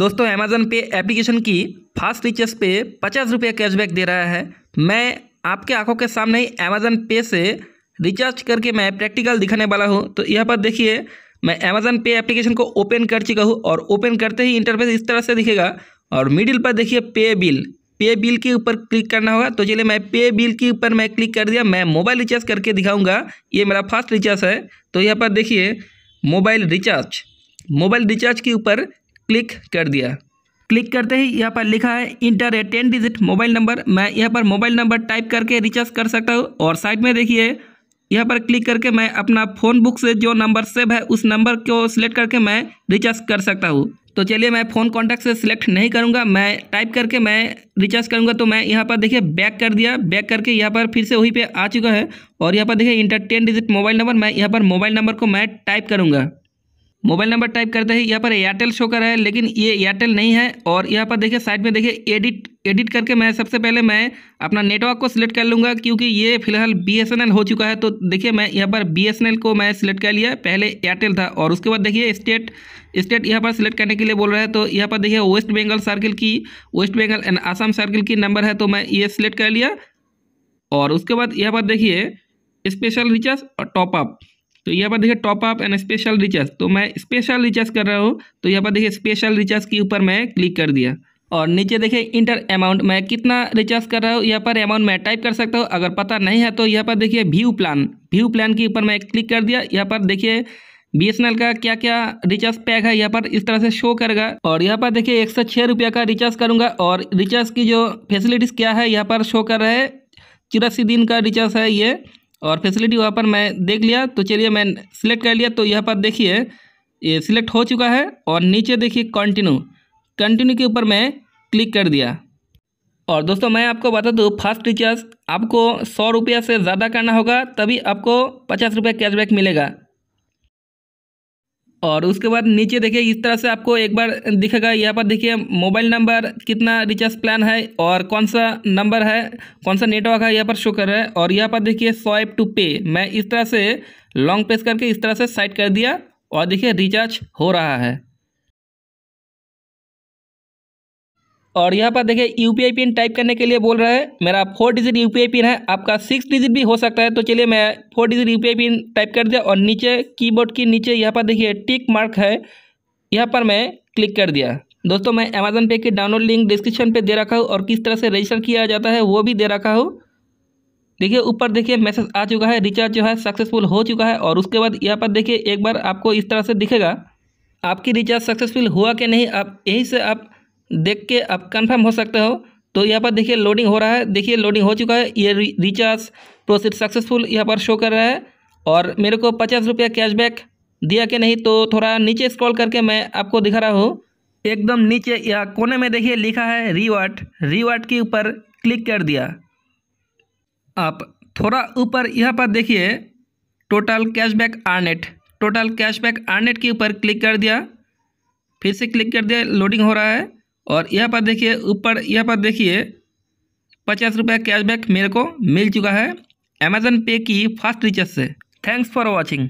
दोस्तों अमेज़न पे एप्लीकेशन की फास्ट रिचार्ज पे पचास रुपये कैशबैक दे रहा है मैं आपके आंखों के सामने ही अमेज़न पे से रिचार्ज करके मैं प्रैक्टिकल दिखाने वाला हूँ तो यहाँ पर देखिए मैं अमेज़न पे एप्लीकेशन को ओपन कर चुका हूँ और ओपन करते ही इंटरफेस इस तरह से दिखेगा और मिडिल पर देखिए पे बिल पे बिल के ऊपर क्लिक करना होगा तो चलिए मैं पे बिल के ऊपर मैं क्लिक कर दिया मैं मोबाइल रिचार्ज करके दिखाऊंगा ये मेरा फास्ट रिचार्ज है तो यहाँ पर देखिए मोबाइल रिचार्ज मोबाइल रिचार्ज के ऊपर क्लिक कर दिया क्लिक करते ही यहाँ पर लिखा है इंटर है टेन डिजिट मोबाइल नंबर मैं यहाँ पर मोबाइल नंबर टाइप करके रिचार्ज कर सकता हूँ और साइड में देखिए यहाँ पर क्लिक करके मैं अपना फ़ोन बुक से जो नंबर सेव है उस नंबर को सिलेक्ट करके मैं रिचार्ज कर सकता हूँ तो चलिए मैं फ़ोन कॉन्टैक्ट से सिलेक्ट नहीं करूँगा मैं टाइप करके मैं रिचार्ज करूँगा तो मैं यहाँ पर देखिए बैक कर दिया बैक करके यहाँ पर फिर से वहीं पर आ चुका है और यहाँ पर देखिए enter ten digit mobile number मैं यहाँ पर मोबाइल नंबर को मैं टाइप करूँगा मोबाइल नंबर टाइप करते हैं यहाँ पर एयरटेल शो कर रहा है लेकिन ये एयरटेल नहीं है और यहाँ पर देखिए साइड में देखिए एडिट एडिट करके मैं सबसे पहले मैं अपना नेटवर्क को सिलेक्ट कर लूँगा क्योंकि ये फिलहाल बीएसएनएल हो चुका है तो देखिए मैं यहाँ पर बीएसएनएल को मैं सिलेक्ट कर लिया पहले एयरटेल था और उसके बाद देखिए स्टेट स्टेट यहाँ पर सिलेक्ट करने के लिए बोल रहा है तो यहाँ पर देखिए वेस्ट बंगाल सर्किल की West Bengal and Assam circle की नंबर है तो मैं ये सिलेक्ट कर लिया और उसके बाद यहाँ पर देखिए स्पेशल रिचार्ज और टॉपअप तो यहाँ पर देखिए top up and special recharge तो मैं स्पेशल रिचार्ज कर रहा हूँ तो यहाँ पर देखिए स्पेशल रिचार्ज के ऊपर मैं क्लिक कर दिया और नीचे देखिए इंटर अमाउंट मैं कितना रिचार्ज कर रहा हूँ यहाँ पर अमाउंट मैं टाइप कर सकता हूँ अगर पता नहीं है तो यहाँ पर देखिए व्यू प्लान व्यू प्लान के ऊपर मैं क्लिक कर दिया यहाँ पर देखिए बी का क्या क्या रिचार्ज पैक है यहाँ पर इस तरह से शो करेगा और यहाँ पर देखिए एक सौ छः रुपया का रिचार्ज करूँगा और रिचार्ज की जो फैसिलिटीज़ क्या है यहाँ पर शो कर रहा है चौरासी दिन का रिचार्ज है ये और फैसिलिटी वहाँ पर मैं देख लिया तो चलिए मैं सिलेक्ट कर लिया तो यहाँ पर देखिए ये सिलेक्ट हो चुका है और नीचे देखिए कंटिन्यू कंटिन्यू के ऊपर मैं क्लिक कर दिया और दोस्तों मैं आपको बता दूँ फास्ट रिचार्ज आपको सौ रुपया से ज़्यादा करना होगा तभी आपको पचास रुपया कैशबैक मिलेगा और उसके बाद नीचे देखिए इस तरह से आपको एक बार दिखेगा यहाँ पर देखिए मोबाइल नंबर कितना रिचार्ज प्लान है और कौन सा नंबर है कौन सा नेटवर्क है यहाँ पर शो कर रहा है और यहाँ पर देखिए स्वाइप टू पे मैं इस तरह से लॉन्ग प्रेस करके इस तरह से साइट कर दिया और देखिए रिचार्ज हो रहा है और यहाँ पर देखिए U P I pin type करने के लिए बोल रहा है मेरा four digit U P I pin है आपका सिक्स डिजिट भी हो सकता है तो चलिए मैं four digit U P I pin type कर दिया और नीचे कीबोर्ड के की नीचे यहाँ पर देखिए टिक मार्क है यहाँ पर मैं क्लिक कर दिया दोस्तों मैं अमेज़न पे की डाउनलोड लिंक डिस्क्रिप्शन पर दे रखा हूँ और किस तरह से रजिस्टर किया जाता है वो भी दे रखा हूँ देखिए ऊपर देखिए मैसेज आ चुका है रिचार्ज जो है सक्सेसफुल हो चुका है और उसके बाद यहाँ पर देखिए एक बार आपको इस तरह से दिखेगा आपकी रिचार्ज सक्सेसफुल हुआ कि नहीं आप यहीं से आप देख के आप कन्फर्म हो सकते हो तो यहाँ पर देखिए लोडिंग हो रहा है देखिए लोडिंग हो चुका है ये रिचार्ज प्रोसेस सक्सेसफुल यहाँ पर शो कर रहा है और मेरे को पचास रुपया कैशबैक दिया कि नहीं तो थोड़ा नीचे स्क्रॉल करके मैं आपको दिखा रहा हूँ एकदम नीचे या कोने में देखिए लिखा है रिवार्ड रिवार्ड के ऊपर क्लिक कर दिया आप थोड़ा ऊपर यहाँ पर देखिए total cashback earned total cashback earned के ऊपर क्लिक कर दिया फिर से क्लिक कर दिया लोडिंग हो रहा है और यहाँ पर देखिए ऊपर यहाँ पर देखिए पचास रुपये कैशबैक मेरे को मिल चुका है अमेज़न पे की फर्स्ट रिचार्ज से थैंक्स फॉर वॉचिंग